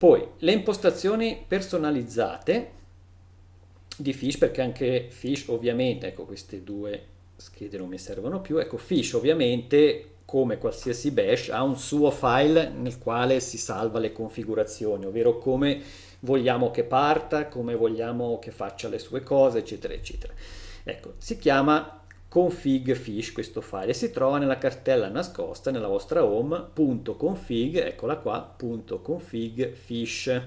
Poi le impostazioni personalizzate di Fish, perché anche Fish ovviamente, ecco queste due schede non mi servono più, ecco Fish ovviamente come qualsiasi bash ha un suo file nel quale si salva le configurazioni, ovvero come vogliamo che parta, come vogliamo che faccia le sue cose, eccetera, eccetera. Ecco, si chiama config fish questo file e si trova nella cartella nascosta nella vostra home.config, eccola qua, .config.fish.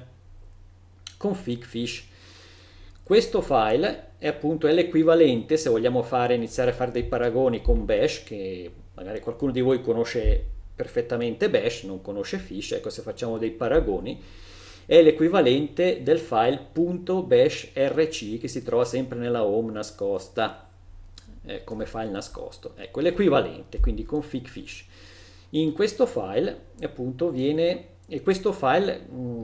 Config.fish. Questo file è appunto l'equivalente, se vogliamo fare, iniziare a fare dei paragoni con bash, che magari qualcuno di voi conosce perfettamente bash, non conosce fish, ecco se facciamo dei paragoni, è l'equivalente del file .bashrc che si trova sempre nella home nascosta eh, come file nascosto. Ecco, l'equivalente, quindi config fish. In questo file, appunto, viene, e questo file, mh, mm,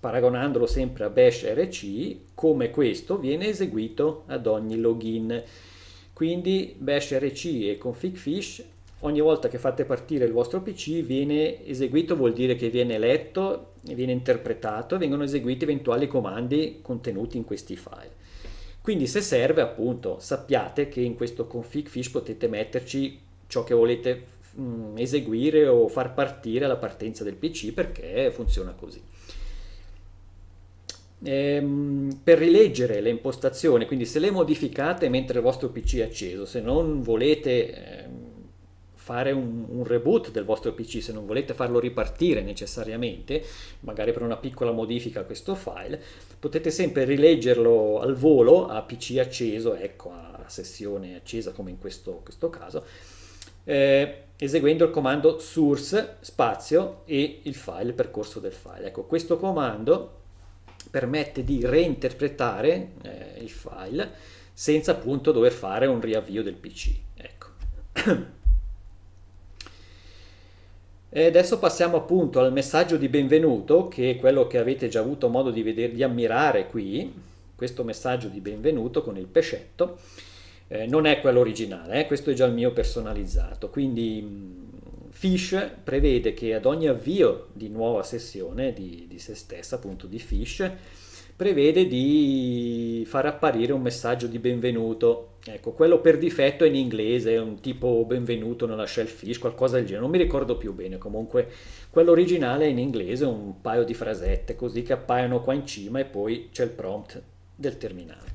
paragonandolo sempre a bash rc, come questo, viene eseguito ad ogni login. Quindi bash rc e config fish ogni volta che fate partire il vostro PC viene eseguito, vuol dire che viene letto, viene interpretato, vengono eseguiti eventuali comandi contenuti in questi file. Quindi se serve appunto sappiate che in questo config fish potete metterci ciò che volete mh, mm, eseguire o far partire alla partenza del PC perché funziona così. Ehm, per rileggere le impostazioni, quindi se le modificate mentre il vostro PC è acceso, se non volete... Ehm, fare un, un, reboot del vostro PC se non volete farlo ripartire necessariamente, magari per una piccola modifica a questo file, potete sempre rileggerlo al volo a PC acceso, ecco a sessione accesa come in questo, questo caso, eh, eseguendo il comando source, spazio e il file, il percorso del file. Ecco, questo comando permette di reinterpretare eh, il file senza appunto dover fare un riavvio del PC. Ecco. E adesso passiamo appunto al messaggio di benvenuto, che è quello che avete già avuto modo di, vedere, di ammirare qui, questo messaggio di benvenuto con il pescetto. Eh, non è quello originale, eh? questo è già il mio personalizzato. Quindi mm, Fish prevede che ad ogni avvio di nuova sessione di, di, se stessa, appunto di Fish, prevede di far apparire un messaggio di benvenuto Ecco, quello per difetto è in inglese, è un tipo benvenuto nella shellfish, qualcosa del genere, non mi ricordo più bene, comunque quello originale è in inglese, un paio di frasette così che appaiono qua in cima e poi c'è il prompt del terminale.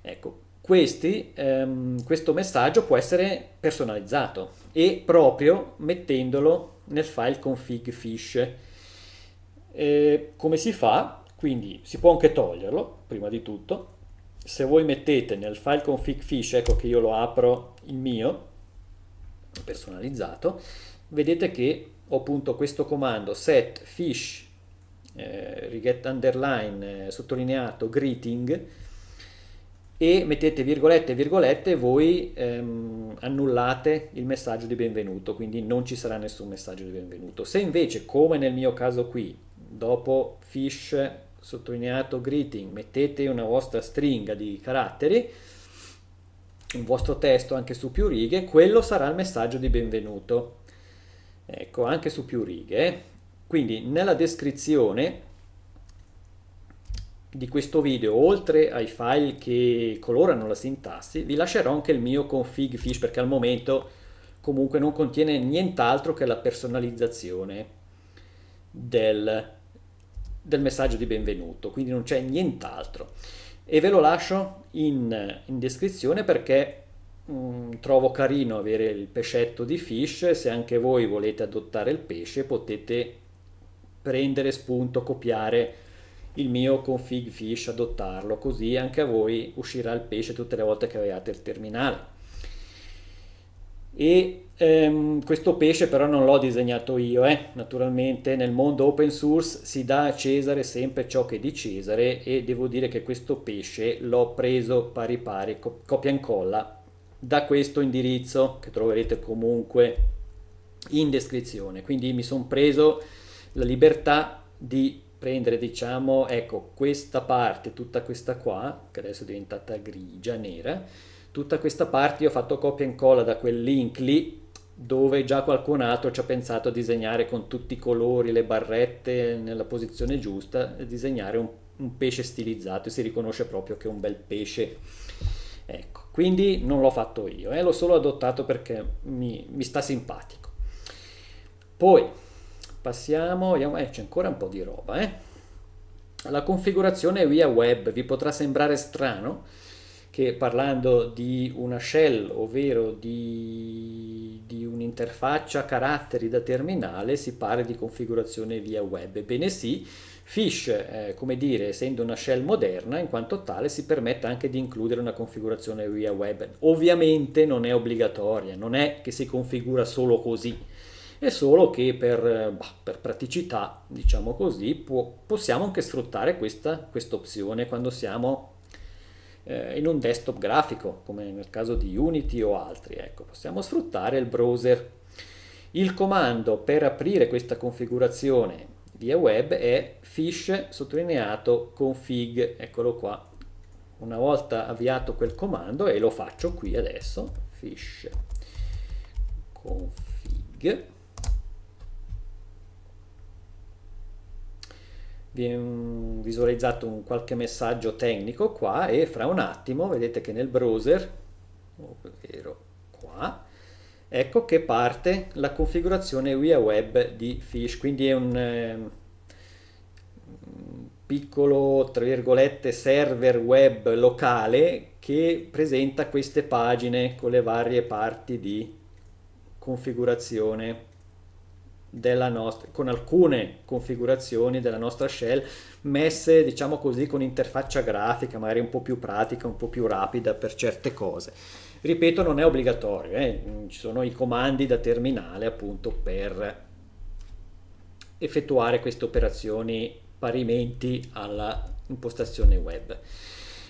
Ecco, questi, ehm, questo messaggio può essere personalizzato e proprio mettendolo nel file config fish. E eh, come si fa? Quindi si può anche toglierlo, prima di tutto, se voi mettete nel file config fish, ecco che io lo apro il mio, personalizzato, vedete che ho appunto questo comando set fish eh, riget underline eh, sottolineato greeting e mettete virgolette virgolette voi ehm, annullate il messaggio di benvenuto quindi non ci sarà nessun messaggio di benvenuto se invece come nel mio caso qui dopo fish sottolineato greeting, mettete una vostra stringa di caratteri, un vostro testo anche su più righe, quello sarà il messaggio di benvenuto. Ecco, anche su più righe. Quindi nella descrizione di questo video, oltre ai file che colorano la sintassi, vi lascerò anche il mio config fish perché al momento comunque non contiene nient'altro che la personalizzazione del del messaggio di benvenuto, quindi non c'è nient'altro. E ve lo lascio in, in descrizione perché mh, mm, trovo carino avere il pescetto di fish, se anche voi volete adottare il pesce potete prendere spunto, copiare il mio config fish, adottarlo, così anche a voi uscirà il pesce tutte le volte che avete il terminale e ehm, questo pesce però non l'ho disegnato io, eh. naturalmente nel mondo open source si dà a Cesare sempre ciò che è di Cesare e devo dire che questo pesce l'ho preso pari pari, copia e incolla da questo indirizzo che troverete comunque in descrizione, quindi mi sono preso la libertà di prendere diciamo ecco questa parte tutta questa qua che adesso è diventata grigia nera tutta questa parte io ho fatto copia e incolla da quel link lì dove già qualcun altro ci ha pensato a disegnare con tutti i colori, le barrette nella posizione giusta, disegnare un, un pesce stilizzato e si riconosce proprio che è un bel pesce. Ecco, quindi non l'ho fatto io, eh, l'ho solo adottato perché mi, mi sta simpatico. Poi passiamo, vediamo, eh, c'è ancora un po' di roba. Eh. La configurazione via web vi potrà sembrare strano, che parlando di una shell, ovvero di, di un'interfaccia caratteri da terminale, si parla di configurazione via web. Ebbene sì, Fish, eh, come dire, essendo una shell moderna, in quanto tale si permette anche di includere una configurazione via web. Ovviamente non è obbligatoria, non è che si configura solo così, è solo che per, eh, bah, per praticità, diciamo così, può, possiamo anche sfruttare questa opzione quando siamo eh, in un desktop grafico, come nel caso di Unity o altri. Ecco, possiamo sfruttare il browser. Il comando per aprire questa configurazione via web è fish sottolineato config, eccolo qua. Una volta avviato quel comando, e lo faccio qui adesso, fish config, viene visualizzato un qualche messaggio tecnico qua e fra un attimo vedete che nel browser, ovvero qua, ecco che parte la configurazione via web di Fish, quindi è un ehm, piccolo, tra virgolette, server web locale che presenta queste pagine con le varie parti di configurazione della nostra, con alcune configurazioni della nostra shell messe diciamo così con interfaccia grafica magari un po' più pratica, un po' più rapida per certe cose. Ripeto non è obbligatorio, eh? ci sono i comandi da terminale appunto per effettuare queste operazioni parimenti alla impostazione web.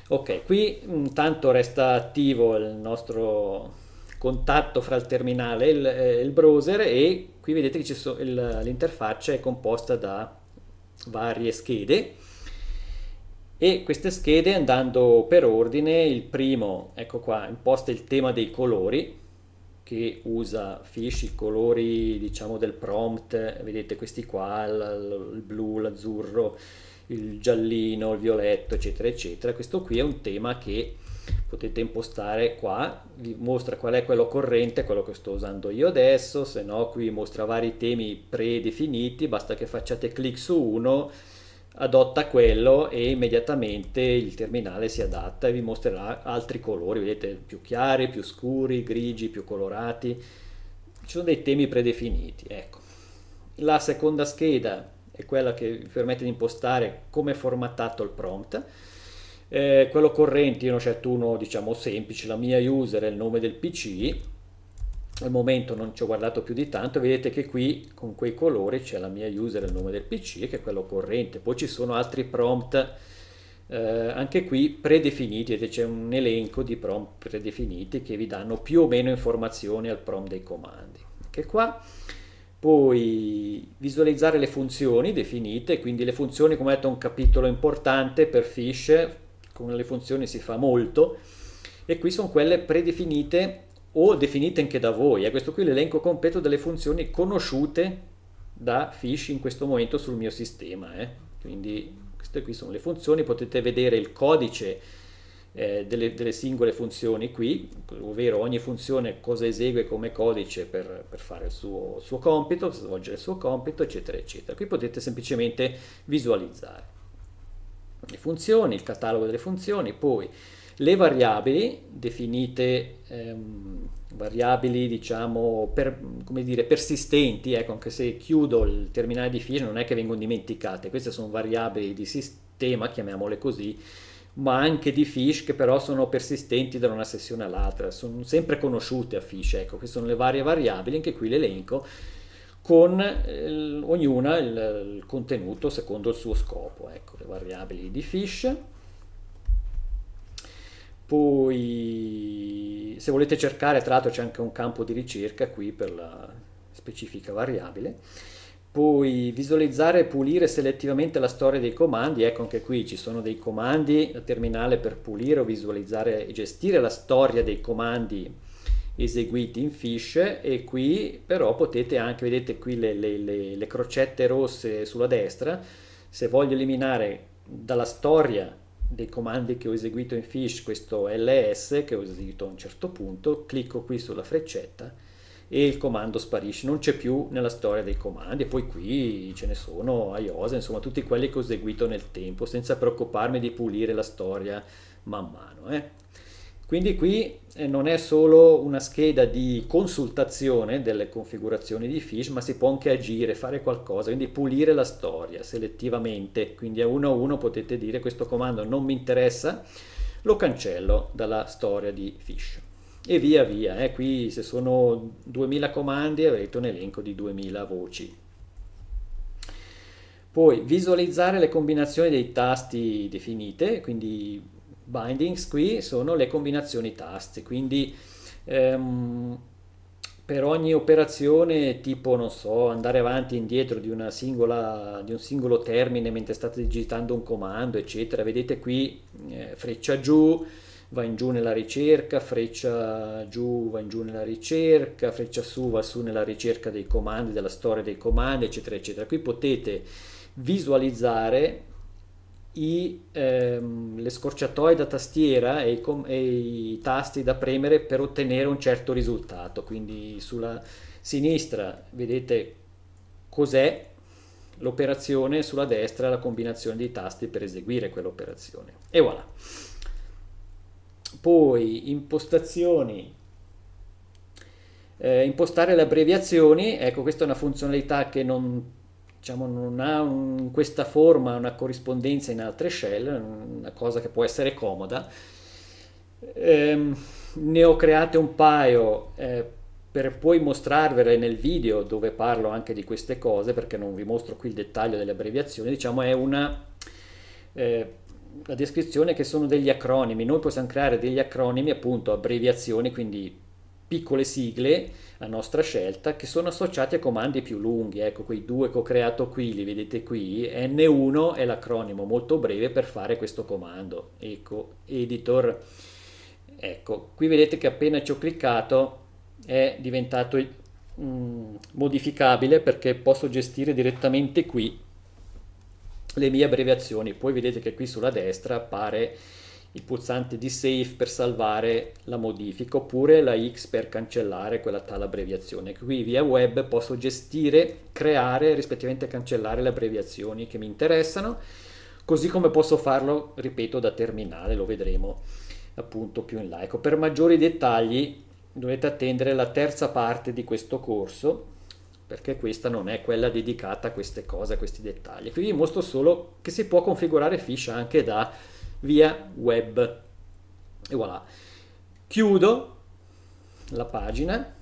Ok, qui intanto resta attivo il nostro contatto fra il terminale e il, eh, il browser e qui vedete che so, l'interfaccia è composta da varie schede e queste schede andando per ordine il primo ecco qua imposta il tema dei colori che usa Fish i colori diciamo del prompt vedete questi qua il, il blu l'azzurro il giallino il violetto eccetera eccetera questo qui è un tema che potete impostare qua, vi mostra qual è quello corrente, quello che sto usando io adesso, se no qui mostra vari temi predefiniti, basta che facciate clic su uno, adotta quello e immediatamente il terminale si adatta e vi mostrerà altri colori, vedete più chiari, più scuri, grigi, più colorati, ci sono dei temi predefiniti, ecco. La seconda scheda è quella che vi permette di impostare come è formattato il prompt, eh, quello corrente, io ne ho scelto uno diciamo semplice, la mia user è il nome del PC, al momento non ci ho guardato più di tanto, vedete che qui con quei colori c'è la mia user e il nome del PC che è quello corrente, poi ci sono altri prompt eh, anche qui predefiniti, c'è un elenco di prompt predefiniti che vi danno più o meno informazioni al prompt dei comandi. Anche qua poi visualizzare le funzioni definite, quindi le funzioni come detto è un capitolo importante per Fish, con le funzioni si fa molto, e qui sono quelle predefinite o definite anche da voi. E questo qui è l'elenco completo delle funzioni conosciute da Fish in questo momento sul mio sistema. Eh. Quindi queste qui sono le funzioni, potete vedere il codice eh, delle, delle, singole funzioni qui, ovvero ogni funzione cosa esegue come codice per, per fare il suo, suo compito, svolgere il suo compito, eccetera, eccetera. Qui potete semplicemente visualizzare le funzioni, il catalogo delle funzioni, poi le variabili definite ehm, variabili diciamo per, dire, persistenti, ecco anche se chiudo il terminale di Fission non è che vengono dimenticate, queste sono variabili di sistema, chiamiamole così, ma anche di Fish che però sono persistenti da una sessione all'altra, sono sempre conosciute a Fish, ecco queste sono le varie variabili, anche qui l'elenco con il, ognuna il, il, contenuto secondo il suo scopo, ecco, le variabili di Fish. Poi, se volete cercare, tra l'altro c'è anche un campo di ricerca qui per la specifica variabile. Poi visualizzare e pulire selettivamente la storia dei comandi, ecco anche qui ci sono dei comandi, la terminale per pulire o visualizzare e gestire la storia dei comandi eseguiti in fish e qui però potete anche, vedete qui le, le, le, le crocette rosse sulla destra, se voglio eliminare dalla storia dei comandi che ho eseguito in Fish, questo ls che ho eseguito a un certo punto, clicco qui sulla freccetta e il comando sparisce, non c'è più nella storia dei comandi e poi qui ce ne sono IOSA, insomma tutti quelli che ho eseguito nel tempo senza preoccuparmi di pulire la storia man mano. Eh. Quindi qui eh, non è solo una scheda di consultazione delle configurazioni di Fish, ma si può anche agire, fare qualcosa, quindi pulire la storia selettivamente. Quindi a uno a uno potete dire questo comando non mi interessa, lo cancello dalla storia di Fish. E via via, eh. qui se sono 2000 comandi avrete un elenco di 2000 voci. Poi visualizzare le combinazioni dei tasti definite, quindi bindings qui sono le combinazioni tasti, quindi ehm, per ogni operazione tipo, non so, andare avanti e indietro di, una singola, di, un singolo termine mentre state digitando un comando, eccetera, vedete qui eh, freccia giù, va in giù nella ricerca, freccia giù va in giù nella ricerca, freccia su va su nella ricerca dei comandi, della storia dei comandi, eccetera, eccetera. Qui potete visualizzare i, ehm, le scorciatoie da tastiera e i, com- e i, tasti da premere per ottenere un certo risultato. Quindi sulla sinistra vedete cos'è l'operazione, sulla destra la combinazione dei tasti per eseguire quell'operazione. E voilà. Poi impostazioni. Eh, impostare le abbreviazioni, ecco questa è una funzionalità che non diciamo, non ha un, questa forma una corrispondenza in altre shell, una cosa che può essere comoda. Ehm, ne ho create un paio eh, per poi mostrarvele nel video dove parlo anche di queste cose, perché non vi mostro qui il dettaglio delle abbreviazioni, diciamo è una... Eh, la descrizione che sono degli acronimi, noi possiamo creare degli acronimi appunto abbreviazioni, quindi piccole sigle a nostra scelta, che sono associati a comandi più lunghi. Ecco, quei due che ho creato qui, li vedete qui, N1 è l'acronimo molto breve per fare questo comando. Ecco, editor. Ecco, qui vedete che appena ci ho cliccato è diventato mm, modificabile perché posso gestire direttamente qui le mie abbreviazioni. Poi vedete che qui sulla destra appare il pulsante di save per salvare la modifica oppure la X per cancellare quella tale abbreviazione. Qui via web posso gestire, creare, rispettivamente cancellare le abbreviazioni che mi interessano, così come posso farlo, ripeto, da terminale, lo vedremo appunto più in là. Ecco, per maggiori dettagli dovete attendere la terza parte di questo corso perché questa non è quella dedicata a queste cose, a questi dettagli. Qui vi mostro solo che si può configurare Fish anche da via web. E voilà. Chiudo la pagina,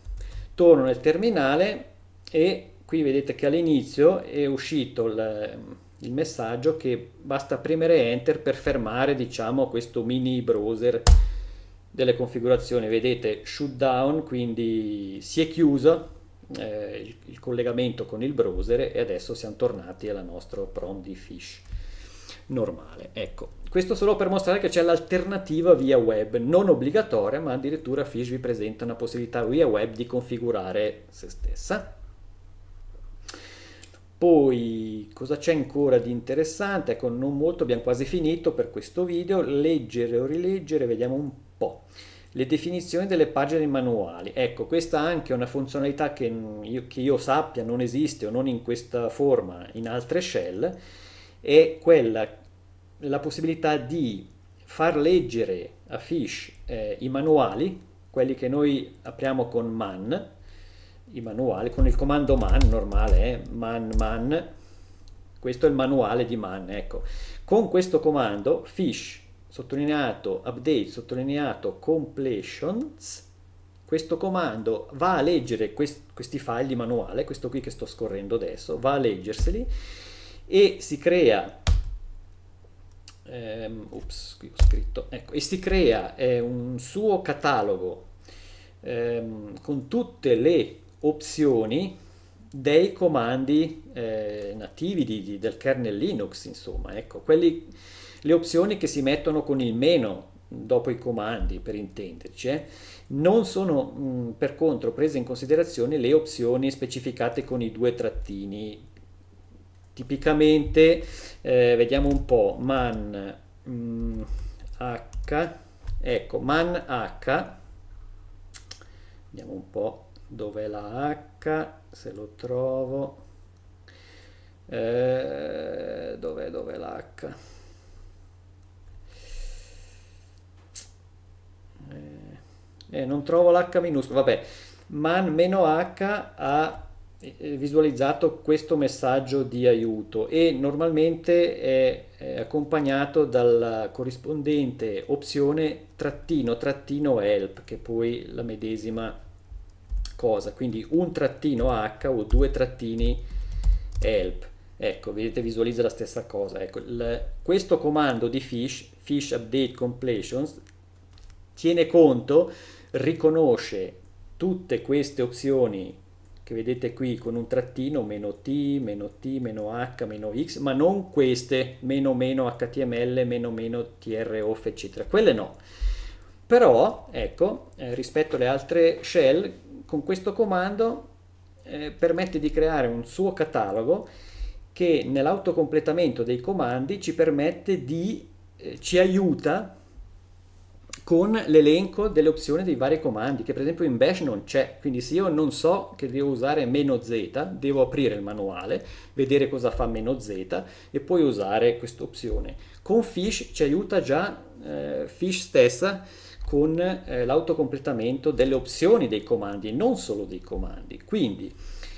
torno nel terminale e qui vedete che all'inizio è uscito il, il, messaggio che basta premere enter per fermare diciamo questo mini browser delle configurazioni vedete shutdown quindi si è chiuso eh, il, il collegamento con il browser e adesso siamo tornati alla nostra prom di fish normale. Ecco, questo solo per mostrare che c'è l'alternativa via web, non obbligatoria, ma addirittura Fish vi presenta una possibilità via web di configurare se stessa. Poi cosa c'è ancora di interessante? Ecco, non molto, abbiamo quasi finito per questo video. Leggere o rileggere, vediamo un po'. Le definizioni delle pagine manuali. Ecco, questa anche è una funzionalità che io, che io sappia non esiste o non in questa forma in altre shell è quella, la possibilità di far leggere a Fish eh, i manuali, quelli che noi apriamo con man, i manuali, con il comando man normale, eh, man man, questo è il manuale di man, ecco. Con questo comando Fish, sottolineato, update, sottolineato, completions, questo comando va a leggere questi file di manuale, questo qui che sto scorrendo adesso, va a leggerseli e si crea ehm, ups, qui ho scritto, ecco, e si crea eh, un suo catalogo ehm, con tutte le opzioni dei comandi eh, nativi di, di, del kernel Linux, insomma, ecco, quelli, le opzioni che si mettono con il meno dopo i comandi, per intenderci, eh, non sono mh, per contro prese in considerazione le opzioni specificate con i due trattini tipicamente eh, vediamo un po' man mh, mm, h ecco man h vediamo un po' dov'è la h se lo trovo eh, dov'è dov'è la h eh, eh non trovo l'h minuscolo vabbè man meno h ha eh, visualizzato questo messaggio di aiuto e normalmente è, è accompagnato dalla corrispondente opzione trattino trattino help che poi la medesima cosa quindi un trattino h o due trattini help ecco vedete visualizza la stessa cosa ecco, il, questo comando di fish fish update completions tiene conto riconosce tutte queste opzioni che vedete qui con un trattino meno t, meno t, meno h, meno x, ma non queste, meno meno html, meno meno trof, eccetera. Quelle no. Però, ecco, eh, rispetto alle altre shell, con questo comando eh, permette di creare un suo catalogo che nell'autocompletamento dei comandi ci permette di, eh, ci aiuta con l'elenco delle opzioni dei vari comandi, che per esempio in bash non c'è, quindi se io non so che devo usare meno z, devo aprire il manuale, vedere cosa fa meno z e poi usare questa opzione. Con Fish ci aiuta già eh, Fish stessa con eh, l'autocompletamento delle opzioni dei comandi, non solo dei comandi. Quindi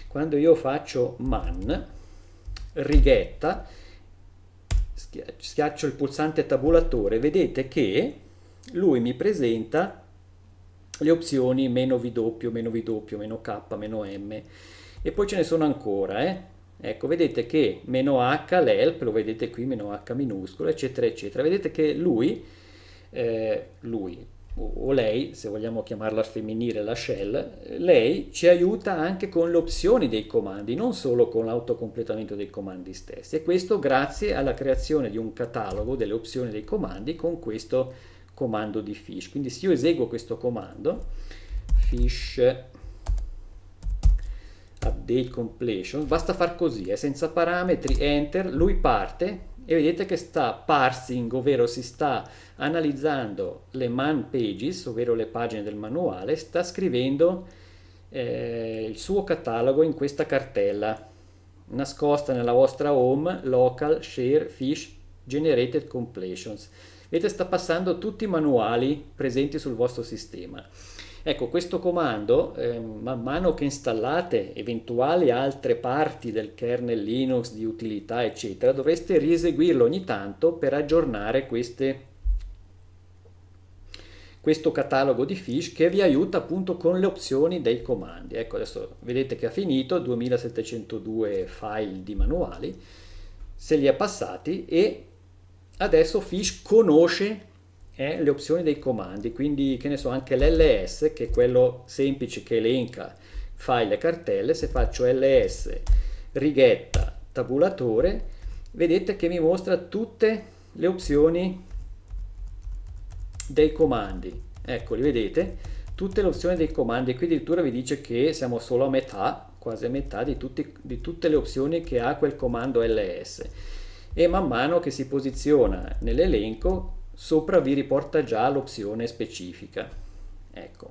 quando io faccio man, righetta, schiaccio il pulsante tabulatore, vedete che lui mi presenta le opzioni meno V doppio, meno V doppio, meno K, meno M e poi ce ne sono ancora, eh? Ecco, vedete che meno H, l'ELP, lo vedete qui, meno H minuscolo, eccetera, eccetera. Vedete che lui, eh, lui o lei, se vogliamo chiamarla femminile, la shell, lei ci aiuta anche con le opzioni dei comandi, non solo con l'autocompletamento dei comandi stessi. E questo grazie alla creazione di un catalogo delle opzioni dei comandi con questo comando di fish. Quindi se io eseguo questo comando, fish update completion, basta far così, è eh, senza parametri, enter, lui parte e vedete che sta parsing, ovvero si sta analizzando le man pages, ovvero le pagine del manuale, sta scrivendo eh, il suo catalogo in questa cartella nascosta nella vostra home local share fish generated completions vedete sta passando tutti i manuali presenti sul vostro sistema. Ecco, questo comando, eh, man mano che installate eventuali altre parti del kernel Linux di utilità, eccetera, dovreste rieseguirlo ogni tanto per aggiornare queste, questo catalogo di fish che vi aiuta appunto con le opzioni dei comandi. Ecco, adesso vedete che ha finito 2702 file di manuali, se li ha passati e adesso Fish conosce eh, le opzioni dei comandi, quindi che ne so, anche l'ls, che è quello semplice che elenca file e cartelle, se faccio ls righetta tabulatore, vedete che mi mostra tutte le opzioni dei comandi. Eccoli, vedete? Tutte le opzioni dei comandi, qui addirittura vi dice che siamo solo a metà, quasi a metà di, tutti, di tutte le opzioni che ha quel comando ls e man mano che si posiziona nell'elenco sopra vi riporta già l'opzione specifica. Ecco.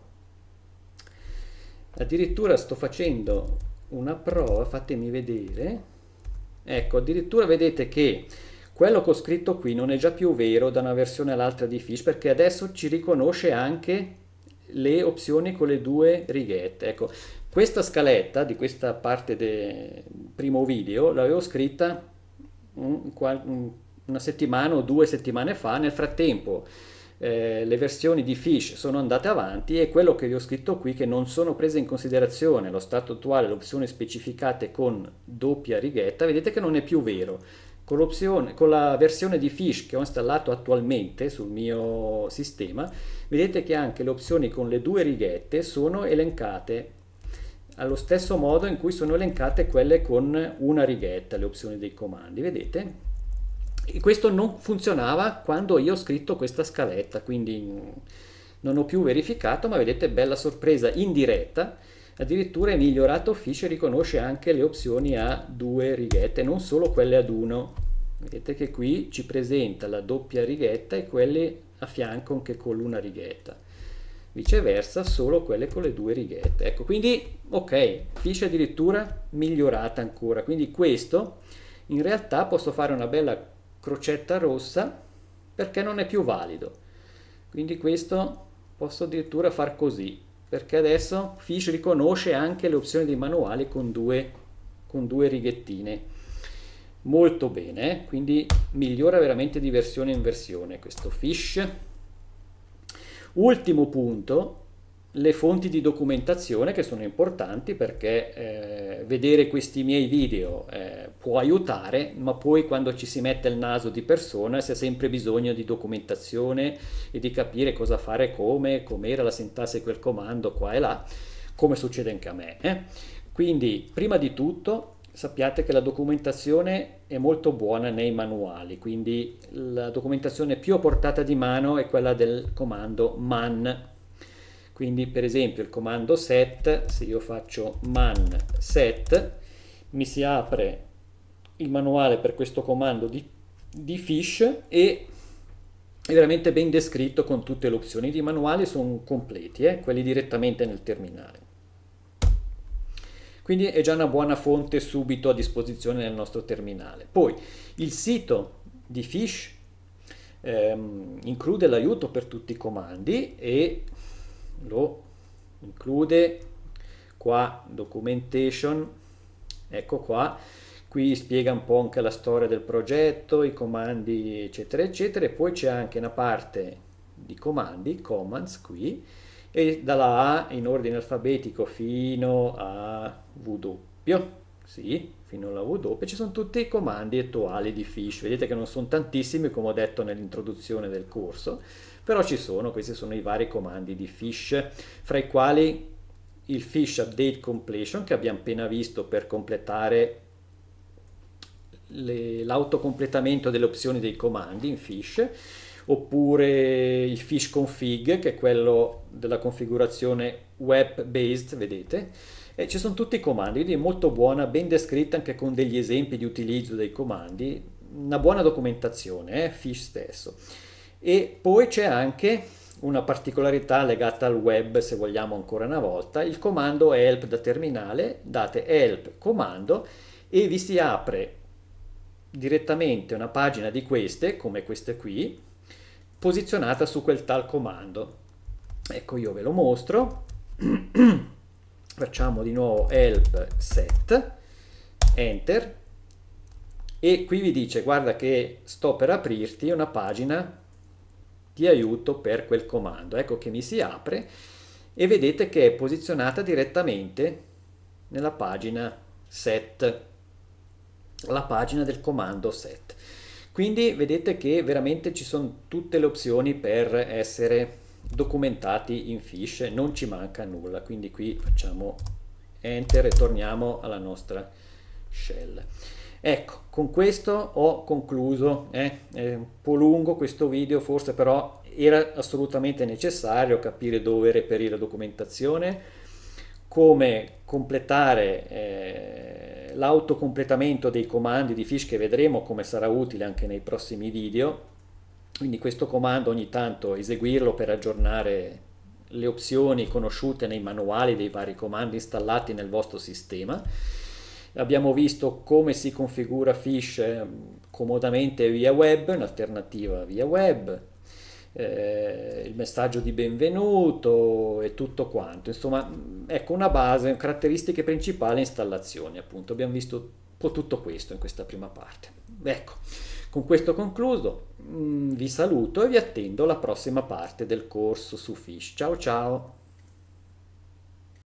Addirittura sto facendo una prova, fatemi vedere. Ecco, addirittura vedete che quello che ho scritto qui non è già più vero da una versione all'altra di Fish perché adesso ci riconosce anche le opzioni con le due righette. Ecco, questa scaletta di questa parte del primo video l'avevo scritta una settimana o due settimane fa, nel frattempo eh, le versioni di Fish sono andate avanti e quello che vi ho scritto qui che non sono prese in considerazione lo stato attuale, le opzioni specificate con doppia righetta, vedete che non è più vero. Con, con la versione di Fish che ho installato attualmente sul mio sistema, vedete che anche le opzioni con le due righette sono elencate allo stesso modo in cui sono elencate quelle con una righetta, le opzioni dei comandi, vedete? E questo non funzionava quando io ho scritto questa scaletta, quindi non ho più verificato, ma vedete bella sorpresa in diretta, addirittura è migliorato Office riconosce anche le opzioni a due righette, non solo quelle ad uno. Vedete che qui ci presenta la doppia righetta e quelle a fianco anche con una righetta viceversa solo quelle con le due righette. Ecco, quindi ok, fish addirittura migliorata ancora, quindi questo in realtà posso fare una bella crocetta rossa perché non è più valido. Quindi questo posso addirittura far così, perché adesso Fish riconosce anche le opzioni dei manuali con due, con due righettine. Molto bene, quindi migliora veramente di versione in versione questo Fish. Ultimo punto, le fonti di documentazione che sono importanti perché eh, vedere questi miei video eh, può aiutare, ma poi quando ci si mette il naso di persona si ha sempre bisogno di documentazione e di capire cosa fare, come, com'era la sintassi di quel comando qua e là, come succede anche a me. Eh? Quindi, prima di tutto, sappiate che la documentazione è molto buona nei manuali, quindi la documentazione più a portata di mano è quella del comando man. Quindi per esempio il comando set, se io faccio man set, mi si apre il manuale per questo comando di, di fish e è veramente ben descritto con tutte le opzioni. I manuali sono completi, eh? quelli direttamente nel terminale quindi è già una buona fonte subito a disposizione nel nostro terminale. Poi il sito di Fish ehm, include l'aiuto per tutti i comandi e lo include qua documentation, ecco qua, qui spiega un po' anche la storia del progetto, i comandi eccetera eccetera e poi c'è anche una parte di comandi, commands qui e dalla A in ordine alfabetico fino a W, sì, fino alla W, ci sono tutti i comandi attuali di Fish, vedete che non sono tantissimi come ho detto nell'introduzione del corso, però ci sono, questi sono i vari comandi di Fish, fra i quali il Fish Update Completion che abbiamo appena visto per completare l'autocompletamento delle opzioni dei comandi in Fish, oppure il fish config che è quello della configurazione web based, vedete, e ci sono tutti i comandi, quindi è molto buona, ben descritta anche con degli esempi di utilizzo dei comandi, una buona documentazione, eh, fish stesso. E poi c'è anche una particolarità legata al web, se vogliamo ancora una volta, il comando help da terminale, date help comando e vi si apre direttamente una pagina di queste, come queste qui, posizionata su quel tal comando. Ecco io ve lo mostro, facciamo di nuovo help set, enter, e qui vi dice guarda che sto per aprirti una pagina di aiuto per quel comando. Ecco che mi si apre e vedete che è posizionata direttamente nella pagina set, la pagina del comando set. Quindi vedete che veramente ci sono tutte le opzioni per essere documentati in fish, non ci manca nulla, quindi qui facciamo enter e torniamo alla nostra shell. Ecco, con questo ho concluso, eh? è un po' lungo questo video forse, però era assolutamente necessario capire dove reperire documentazione, come completare eh, l'autocompletamento dei comandi di Fish che vedremo come sarà utile anche nei prossimi video. Quindi questo comando ogni tanto eseguirlo per aggiornare le opzioni conosciute nei manuali dei vari comandi installati nel vostro sistema. Abbiamo visto come si configura Fish eh, comodamente via web, un'alternativa via web, eh, il messaggio di benvenuto e tutto quanto. Insomma, ecco una base, caratteristiche principali, installazioni appunto. Abbiamo visto un po' tutto questo in questa prima parte. Ecco, con questo concludo. Mm, vi saluto e vi attendo alla prossima parte del corso su Fish. Ciao ciao!